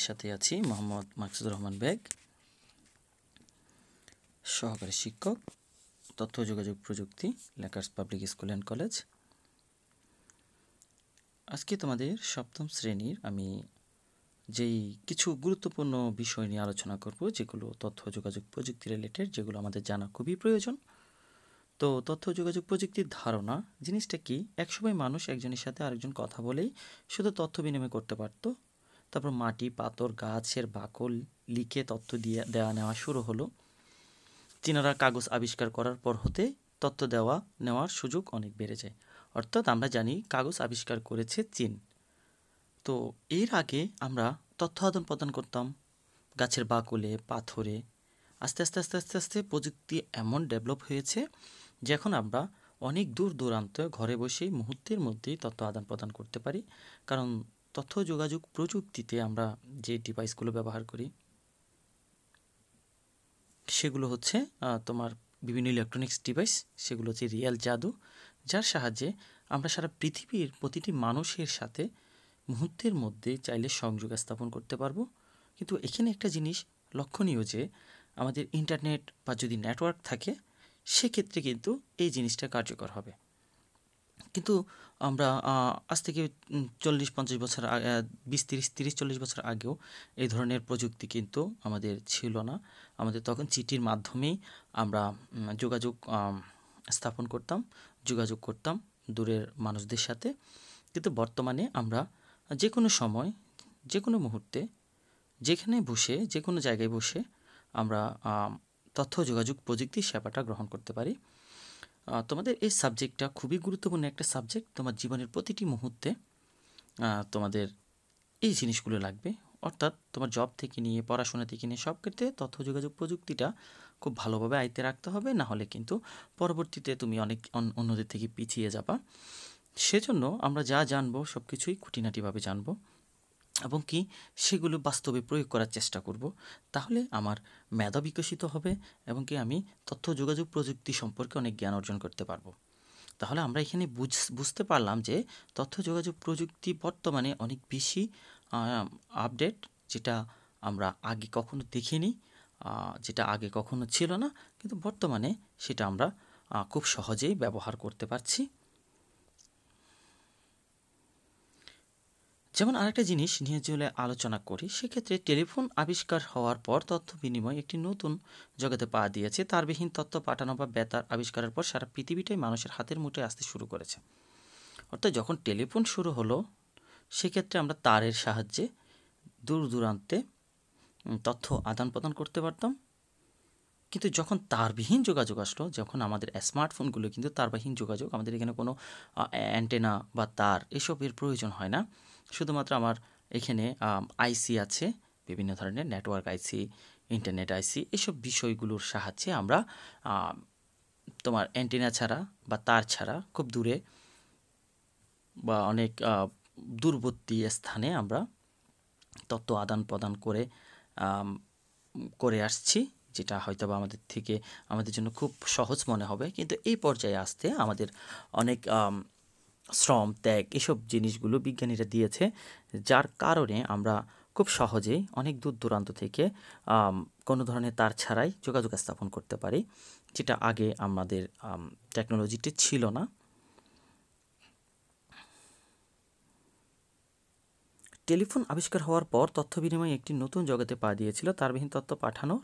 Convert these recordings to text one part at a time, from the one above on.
আপনাদের সাথে আছি মোহাম্মদ মাকসুদুর রহমান বেগ সহকারী শিক্ষক তথ্য যোগাযোগ প্রযুক্তি Lakers public school and college আজকে তোমাদের সপ্তম শ্রেণীর আমি যেই কিছু গুরুত্বপূর্ণ বিষয় নিয়ে আলোচনা করব যেগুলো তথ্য যোগাযোগ প্রযুক্তি রিলেটেড যেগুলো আমাদের জানা খুবই প্রয়োজন তো তথ্য যোগাযোগ প্রযুক্তির ধারণা জিনিসটা কি একসময় মানুষ একজনের সাথে আরেকজন কথা বলেই শুধু তথ্য বিনিময় করতে পারত তারপর মাটি পাথর গাছের বাকল লিখে তথ্য দিয়ে দেওয়া নেওয়া শুরু হলো চীনারা কাগজ আবিষ্কার করার পর হতে তথ্য দেওয়া নেওয়ার সুযোগ অনেক বেড়ে যায় অর্থাৎ আমরা জানি কাগজ আবিষ্কার করেছে চীন তো এর আগে আমরা তথ্য আদান প্রদান করতাম গাছের বাকলে পাথরে আস্তে আস্তে আস্তে আস্তে আস্তে প্রযুক্তি এমন ডেভেলপ হয়েছে যে এখন আমরা অনেক দূর দূরান্ত ঘরে বসেই মুহূর্তের মধ্যেই তথ্য আদান প্রদান করতে পারি কারণ তথ্য যোগাযোগ প্রযুক্তিতে আমরা যে ডিভাইসগুলো ব্যবহার করি সেগুলো হচ্ছে তোমার বিভিন্ন ইলেকট্রনিক্স ডিভাইস সেগুলো হচ্ছে রিয়েল জাদু যার সাহায্যে আমরা সারা পৃথিবীর প্রতিটি মানুষের সাথে মুহূর্তের মধ্যে চাইলে সংযোগ স্থাপন করতে পারবো কিন্তু এখানে একটা জিনিস লক্ষণীয় যে আমাদের ইন্টারনেট বা যদি নেটওয়ার্ক থাকে সেক্ষেত্রে কিন্তু এই জিনিসটা কার্যকর হবে কিন্তু আমরা আজ থেকে চল্লিশ পঞ্চাশ বছর বিশ তিরিশ তিরিশ চল্লিশ বছর আগেও এই ধরনের প্রযুক্তি কিন্তু আমাদের ছিল না আমাদের তখন চিঠির মাধ্যমেই আমরা যোগাযোগ স্থাপন করতাম যোগাযোগ করতাম দূরের মানুষদের সাথে কিন্তু বর্তমানে আমরা যে কোনো সময় যে কোনো মুহূর্তে যেখানে বসে যে কোনো জায়গায় বসে আমরা তথ্য যোগাযোগ প্রযুক্তির সেবাটা গ্রহণ করতে পারি তোমাদের এই সাবজেক্টটা খুবই গুরুত্বপূর্ণ একটা সাবজেক্ট তোমার জীবনের প্রতিটি মুহূর্তে তোমাদের এই জিনিসগুলো লাগবে অর্থাৎ তোমার জব থেকে নিয়ে পড়াশোনা থেকে নিয়ে সব ক্ষেত্রে তথ্য যোগাযোগ প্রযুক্তিটা খুব ভালোভাবে আয়তে রাখতে হবে না হলে কিন্তু পরবর্তীতে তুমি অনেক অন্যদের থেকে পিছিয়ে যাবা সেজন্য আমরা যা জানবো সব কিছুই খুঁটিনাটিভাবে জানবো এবং কি সেগুলো বাস্তবে প্রয়োগ করার চেষ্টা করব তাহলে আমার মেধা বিকশিত হবে এবং কি আমি তথ্য যোগাযোগ প্রযুক্তি সম্পর্কে অনেক জ্ঞান অর্জন করতে পারবো তাহলে আমরা এখানে বুঝতে পারলাম যে তথ্য যোগাযোগ প্রযুক্তি বর্তমানে অনেক বেশি আপডেট যেটা আমরা আগে কখনো দেখিনি যেটা আগে কখনো ছিল না কিন্তু বর্তমানে সেটা আমরা খুব সহজেই ব্যবহার করতে পারছি যেমন আরেকটা জিনিস নিয়ে চলে আলোচনা করি সেক্ষেত্রে টেলিফোন আবিষ্কার হওয়ার পর তথ্য বিনিময় একটি নতুন জগতে পা দিয়েছে তারবিহীন তথ্য পাঠানো বা বেতার আবিষ্কারের পর সারা পৃথিবীটাই মানুষের হাতের মুঠে আসতে শুরু করেছে অর্থাৎ যখন টেলিফোন শুরু হলো সেক্ষেত্রে আমরা তারের সাহায্যে দূর দূরান্তে তথ্য আদান প্রদান করতে পারতাম কিন্তু যখন তারবিহীন যোগাযোগ আসলো যখন আমাদের স্মার্টফোনগুলো কিন্তু তারবিহীন যোগাযোগ আমাদের এখানে কোনো অ্যান্টেনা বা তার এসবের প্রয়োজন হয় না শুধুমাত্র আমার এখানে আইসি আছে বিভিন্ন ধরনের নেটওয়ার্ক আইসি ইন্টারনেট আইসি এসব বিষয়গুলোর সাহায্যে আমরা তোমার অ্যান্টেনা ছাড়া বা তার ছাড়া খুব দূরে বা অনেক দূরবর্তী স্থানে আমরা তত্ত্ব আদান প্রদান করে করে আসছি যেটা হয়তো বা আমাদের থেকে আমাদের জন্য খুব সহজ মনে হবে কিন্তু এই পর্যায়ে আসতে আমাদের অনেক শ্রম ত্যাগ এসব জিনিসগুলো বিজ্ঞানীরা দিয়েছে যার কারণে আমরা খুব সহজেই অনেক দূর দূরান্ত থেকে কোনো ধরনের তার ছাড়াই যোগাযোগ স্থাপন করতে পারি যেটা আগে আমাদের টেকনোলজিটি ছিল না টেলিফোন আবিষ্কার হওয়ার পর তথ্য বিনিময়ে একটি নতুন জগতে পা দিয়েছিল তারবিহীন তথ্য পাঠানোর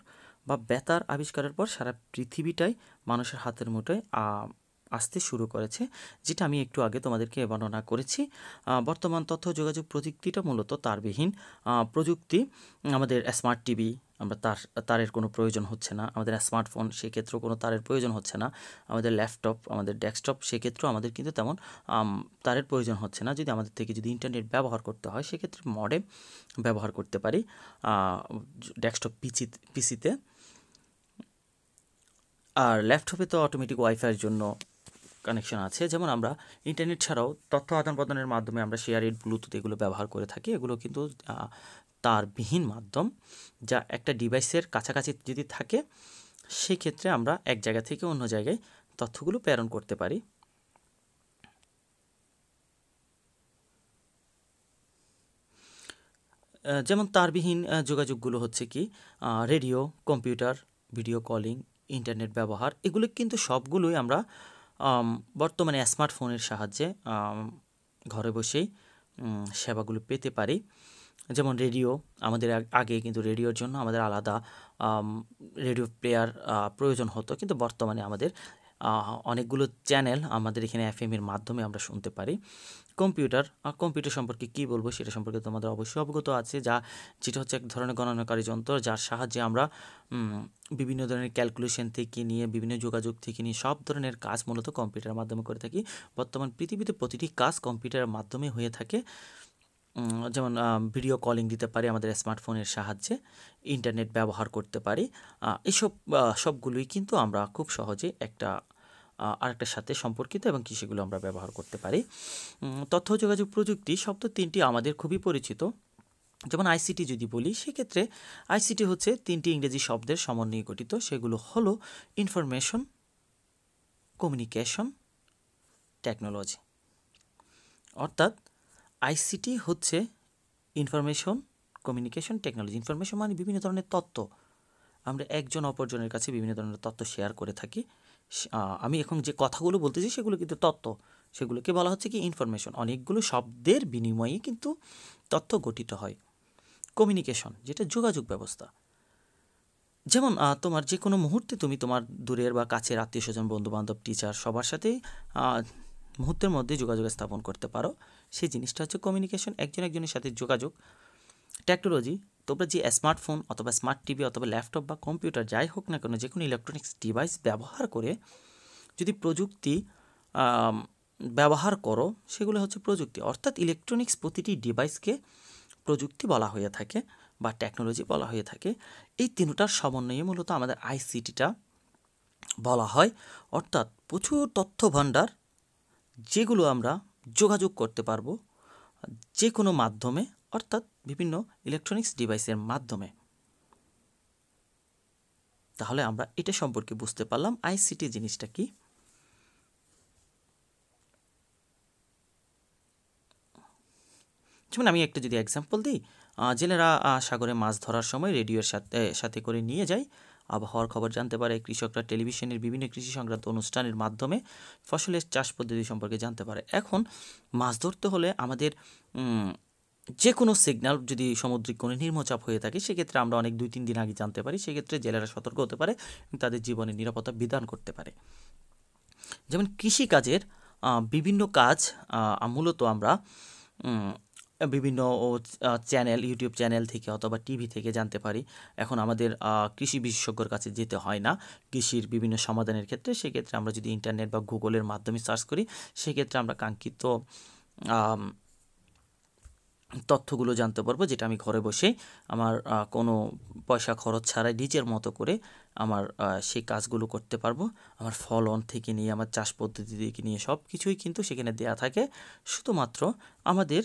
বা বেতার আবিষ্কারের পর সারা পৃথিবীটাই মানুষের হাতের মুঠোয় আসতে শুরু করেছে যেটা আমি একটু আগে তোমাদেরকে বর্ণনা করেছি বর্তমান তথ্য যোগাযোগ প্রযুক্তিটা মূলত তারবিহীন প্রযুক্তি আমাদের স্মার্ট টিভি আমরা তার তারের কোনো প্রয়োজন হচ্ছে না আমাদের স্মার্টফোন সেক্ষেত্রেও কোনো তারের প্রয়োজন হচ্ছে না আমাদের ল্যাপটপ আমাদের ডেস্কটপ সেক্ষেত্রেও আমাদের কিন্তু তেমন তারের প্রয়োজন হচ্ছে না যদি আমাদের থেকে যদি ইন্টারনেট ব্যবহার করতে হয় সেক্ষেত্রে মডেম ব্যবহার করতে পারি ডেস্কটপ পিচি পিসিতে আর ল্যাপটপে তো অটোমেটিক ওয়াইফাইয়ের জন্য কানেকশন আছে যেমন আমরা ইন্টারনেট ছাড়াও তথ্য আদান প্রদানের মাধ্যমে আমরা শেয়ারেড ব্লুটুথ এগুলো ব্যবহার করে থাকি এগুলো কিন্তু তারবিহীন মাধ্যম যা একটা ডিভাইসের কাছাকাছি যদি থাকে সেক্ষেত্রে আমরা এক জায়গা থেকে অন্য জায়গায় তথ্যগুলো প্রেরণ করতে পারি যেমন তারবিহীন যোগাযোগগুলো হচ্ছে কি radio computer video calling internet ব্যবহার এগুলো কিন্তু সবগুলোই আমরা বর্তমানে স্মার্টফোনের সাহায্যে ঘরে বসেই সেবাগুলো পেতে পারি যেমন রেডিও আমাদের আগে কিন্তু রেডিওর জন্য আমাদের আলাদা রেডিও প্লেয়ার প্রয়োজন হতো কিন্তু বর্তমানে আমাদের অনেকগুলো চ্যানেল আমাদের এখানে এফ এর মাধ্যমে আমরা শুনতে পারি কম্পিউটার কম্পিউটার সম্পর্কে কি বলবো সেটা সম্পর্কে তোমাদের অবশ্যই অবগত আছে যা যেটা হচ্ছে এক ধরনের গণনাকারী যন্ত্র যার সাহায্যে আমরা বিভিন্ন ধরনের ক্যালকুলেশন থেকে নিয়ে বিভিন্ন যোগাযোগ থেকে নিয়ে সব ধরনের কাজ মূলত কম্পিউটারের মাধ্যমে করে থাকি বর্তমান পৃথিবীতে প্রতিটি কাজ কম্পিউটারের মাধ্যমে হয়ে থাকে যেমন ভিডিও কলিং দিতে পারি আমাদের স্মার্টফোনের সাহায্যে ইন্টারনেট ব্যবহার করতে পারি এসব সবগুলোই কিন্তু আমরা খুব সহজে একটা আরেকটার সাথে সম্পর্কিত এবং কি সেগুলো আমরা ব্যবহার করতে পারি তথ্য যোগাযোগ প্রযুক্তি শব্দ তিনটি আমাদের খুবই পরিচিত যেমন আইসিটি যদি বলি সেক্ষেত্রে আইসিটি হচ্ছে তিনটি ইংরেজি শব্দের সমন্বয়ে গঠিত সেগুলো হলো ইনফরমেশন কমিউনিকেশন টেকনোলজি অর্থাৎ আইসিটি হচ্ছে ইনফরমেশন কমিউনিকেশন টেকনোলজি ইনফরমেশন মানে বিভিন্ন ধরনের তত্ত্ব আমরা একজন অপরজনের কাছে বিভিন্ন ধরনের তত্ত্ব শেয়ার করে থাকি আমি এখন যে কথাগুলো বলতেছি সেগুলো কিন্তু তত্ত্ব সেগুলোকে বলা হচ্ছে কি ইনফরমেশন অনেকগুলো শব্দের বিনিময়ে কিন্তু তথ্য গঠিত হয় কমিউনিকেশন যেটা যোগাযোগ ব্যবস্থা যেমন তোমার যে কোনো মুহূর্তে তুমি তোমার দূরের বা কাছের আত্মীয় স্বজন বন্ধুবান্ধব টিচার সবার সাথে মুহূর্তের মধ্যে যোগাযোগ স্থাপন করতে পারো সেই জিনিসটা হচ্ছে কমিউনিকেশন একজন একজনের সাথে যোগাযোগ টেকনোলজি তোমরা যে স্মার্টফোন অথবা স্মার্ট টিভি অথবা ল্যাপটপ বা কম্পিউটার যাই হোক না কেন যে কোনো ইলেকট্রনিক্স ডিভাইস ব্যবহার করে যদি প্রযুক্তি ব্যবহার করো সেগুলো হচ্ছে প্রযুক্তি অর্থাৎ ইলেকট্রনিক্স প্রতিটি ডিভাইসকে প্রযুক্তি বলা হয়ে থাকে বা টেকনোলজি বলা হয়ে থাকে এই তিনটার সমন্বয়ে মূলত আমাদের আইসিটিটা বলা হয় অর্থাৎ প্রচুর তথ্য ভাণ্ডার যেগুলো আমরা যোগাযোগ করতে পারবো যে কোনো মাধ্যমে অর্থাৎ বিভিন্ন ইলেকট্রনিক্স ডিভাইসের মাধ্যমে তাহলে আমরা এটা সম্পর্কে বুঝতে পারলাম আইসিটি জিনিসটা কি যেমন আমি একটা যদি এক্সাম্পল দিই জেলেরা সাগরে মাছ ধরার সময় রেডিওর সাথে সাথে করে নিয়ে যায় আবহাওয়ার খবর জানতে পারে কৃষকরা টেলিভিশনের বিভিন্ন কৃষি সংক্রান্ত অনুষ্ঠানের মাধ্যমে ফসলের চাষ পদ্ধতি সম্পর্কে জানতে পারে এখন মাছ ধরতে হলে আমাদের যে কোনো সিগনাল যদি সামুদ্রিক কোনো নির্মচাপ হয়ে থাকে সেক্ষেত্রে আমরা অনেক দুই তিন দিন আগে জানতে পারি সেক্ষেত্রে জেলেরা সতর্ক হতে পারে তাদের জীবনের নিরাপত্তা বিধান করতে পারে যেমন কৃষিকাজের বিভিন্ন কাজ মূলত আমরা বিভিন্ন চ্যানেল ইউটিউব চ্যানেল থেকে অথবা টিভি থেকে জানতে পারি এখন আমাদের কৃষি বিশেষজ্ঞর কাছে যেতে হয় না কৃষির বিভিন্ন সমাধানের ক্ষেত্রে সেক্ষেত্রে আমরা যদি ইন্টারনেট বা গুগলের মাধ্যমে সার্চ করি সেক্ষেত্রে আমরা কাঙ্ক্ষিত তথ্যগুলো জানতে পারবো যেটা আমি ঘরে বসে আমার কোনো পয়সা খরচ ছাড়াই নিজের মতো করে আমার সেই কাজগুলো করতে পারবো আমার ফলন থেকে নিয়ে আমার চাষ পদ্ধতি থেকে নিয়ে সব কিছুই কিন্তু সেখানে দেয়া থাকে শুধুমাত্র আমাদের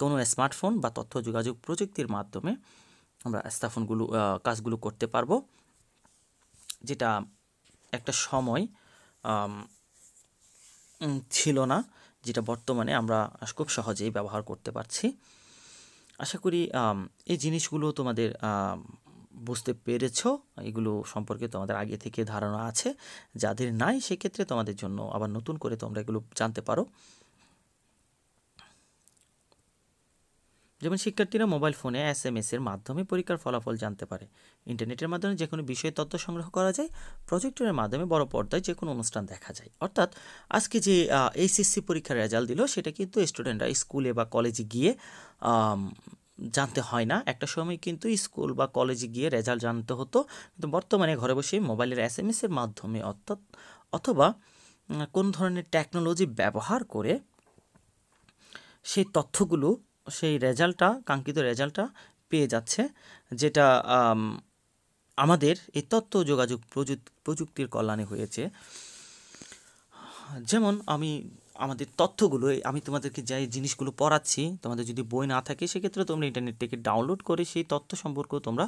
কোনো স্মার্টফোন বা তথ্য যোগাযোগ প্রযুক্তির মাধ্যমে আমরা স্থাপনগুলো কাজগুলো করতে পারবো যেটা একটা সময় ছিল না যেটা বর্তমানে আমরা খুব সহজেই ব্যবহার করতে পারছি আশা করি এই জিনিসগুলো তোমাদের বুঝতে পেরেছ এগুলো সম্পর্কে তোমাদের আগে থেকে ধারণা আছে যাদের নাই সেক্ষেত্রে তোমাদের জন্য আবার নতুন করে তোমরা এগুলো জানতে পারো যেমন শিক্ষার্থীরা মোবাইল ফোনে এস এম এর মাধ্যমে পরীক্ষার ফলাফল জানতে পারে ইন্টারনেটের মাধ্যমে যে কোনো বিষয়ে তথ্য সংগ্রহ করা যায় প্রজেক্টরের মাধ্যমে বড় পর্দায় যে কোনো অনুষ্ঠান দেখা যায় অর্থাৎ আজকে যে এইচএসসি পরীক্ষার রেজাল্ট দিল সেটা কিন্তু স্টুডেন্টরা স্কুলে বা কলেজে গিয়ে জানতে হয় না একটা সময় কিন্তু স্কুল বা কলেজে গিয়ে রেজাল্ট জানতে হতো কিন্তু বর্তমানে ঘরে বসে মোবাইলের এস এম এর মাধ্যমে অর্থাৎ অথবা কোন ধরনের টেকনোলজি ব্যবহার করে সেই তথ্যগুলো সেই রেজাল্টটা কাঙ্ক্ষিত রেজাল্টটা পেয়ে যাচ্ছে যেটা আমাদের এই তথ্য যোগাযোগ প্রযুক্তির কল্যাণে হয়েছে যেমন আমি আমাদের তথ্যগুলো আমি তোমাদেরকে যাই জিনিসগুলো পড়াচ্ছি তোমাদের যদি বই না থাকে সেক্ষেত্রে তোমরা ইন্টারনেট থেকে ডাউনলোড করে সেই তথ্য সম্পর্কেও তোমরা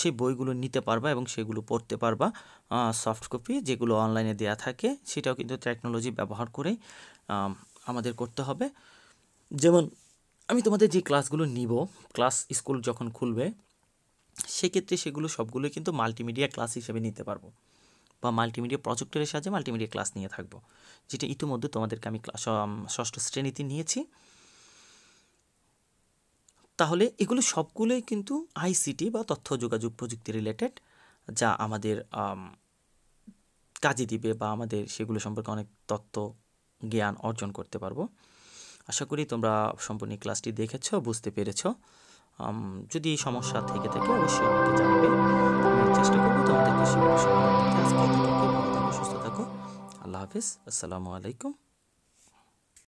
সেই বইগুলো নিতে পারবা এবং সেগুলো পড়তে পারবা সফট কপি যেগুলো অনলাইনে দেয়া থাকে সেটাও কিন্তু টেকনোলজি ব্যবহার করেই আমাদের করতে হবে যেমন আমি তোমাদের যে ক্লাসগুলো নিব ক্লাস স্কুল যখন খুলবে সেক্ষেত্রে সেগুলো সবগুলোই কিন্তু মাল্টিমিডিয়া ক্লাস হিসেবে নিতে পারবো বা মাল্টিমিডিয়া প্রজেক্টরের সাহায্যে মাল্টিমিডিয়া ক্লাস নিয়ে থাকবো যেটা ইতিমধ্যে তোমাদেরকে আমি ক্লাস ষষ্ঠ শ্রেণীতে নিয়েছি তাহলে এগুলো সবগুলোই কিন্তু আইসিটি বা তথ্য যোগাযোগ প্রযুক্তি রিলেটেড যা আমাদের কাজে দিবে বা আমাদের সেগুলো সম্পর্কে অনেক তথ্য জ্ঞান অর্জন করতে পারবো আশা করি তোমরা সম্পূর্ণ ক্লাসটি দেখেছ বুঝতে পেরেছ যদি সমস্যা থেকে থাকে অবশ্যই আমাকে জানাবে চেষ্টা করবো তোমাদেরকে সুস্থ থাকো আল্লাহ হাফিজ আসসালামু আলাইকুম